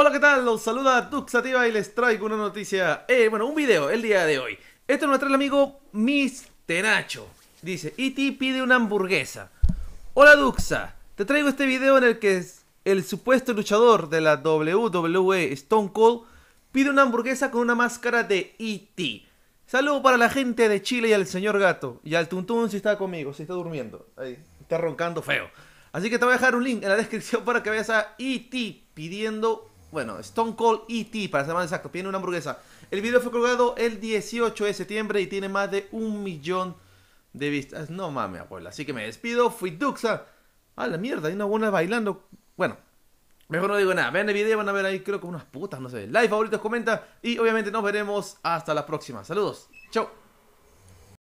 Hola, ¿qué tal? Los saluda Duxativa y les traigo una noticia, eh, bueno, un video el día de hoy. Esto nos trae el amigo Tenacho Dice, E.T. pide una hamburguesa. Hola Duxa, te traigo este video en el que el supuesto luchador de la WWE Stone Cold pide una hamburguesa con una máscara de E.T. Saludo para la gente de Chile y al señor gato. Y al Tuntún si está conmigo, si está durmiendo. Ahí, está roncando feo. Así que te voy a dejar un link en la descripción para que veas a E.T. pidiendo bueno, Stone Cold E.T. para ser más exacto, tiene una hamburguesa. El video fue colgado el 18 de septiembre y tiene más de un millón de vistas. No mames, abuela. Así que me despido. Fui Duxa. A la mierda, hay una buena bailando. Bueno, mejor no digo nada. Vean el video, van a ver ahí, creo que unas putas, no sé. Like, favoritos, comenta. Y obviamente nos veremos hasta la próxima. Saludos. Chau.